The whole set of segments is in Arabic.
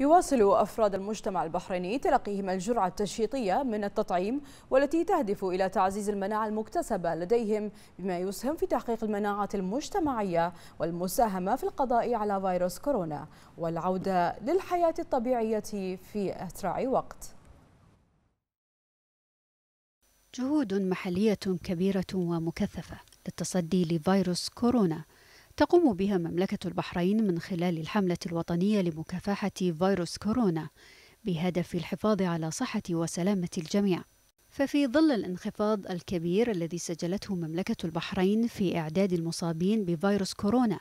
يواصل أفراد المجتمع البحريني تلقيهم الجرعة التشيطية من التطعيم والتي تهدف إلى تعزيز المناعة المكتسبة لديهم بما يسهم في تحقيق المناعة المجتمعية والمساهمة في القضاء على فيروس كورونا والعودة للحياة الطبيعية في أسرع وقت جهود محلية كبيرة ومكثفة للتصدي لفيروس كورونا تقوم بها مملكة البحرين من خلال الحملة الوطنية لمكافحة فيروس كورونا بهدف الحفاظ على صحة وسلامة الجميع. ففي ظل الانخفاض الكبير الذي سجلته مملكة البحرين في إعداد المصابين بفيروس كورونا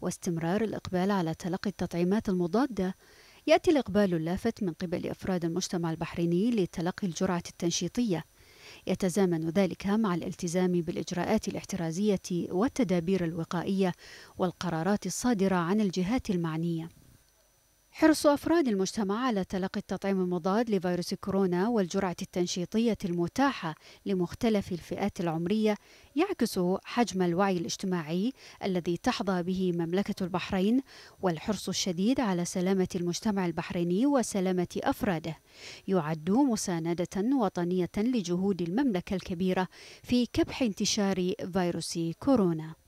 واستمرار الإقبال على تلقي التطعيمات المضادة، يأتي الإقبال اللافت من قبل أفراد المجتمع البحريني لتلقي الجرعة التنشيطية يتزامن ذلك مع الالتزام بالاجراءات الاحترازيه والتدابير الوقائيه والقرارات الصادره عن الجهات المعنيه حرص أفراد المجتمع على تلقي التطعيم المضاد لفيروس كورونا والجرعة التنشيطية المتاحة لمختلف الفئات العمرية يعكس حجم الوعي الاجتماعي الذي تحظى به مملكة البحرين والحرص الشديد على سلامة المجتمع البحريني وسلامة أفراده يعد مساندة وطنية لجهود المملكة الكبيرة في كبح انتشار فيروس كورونا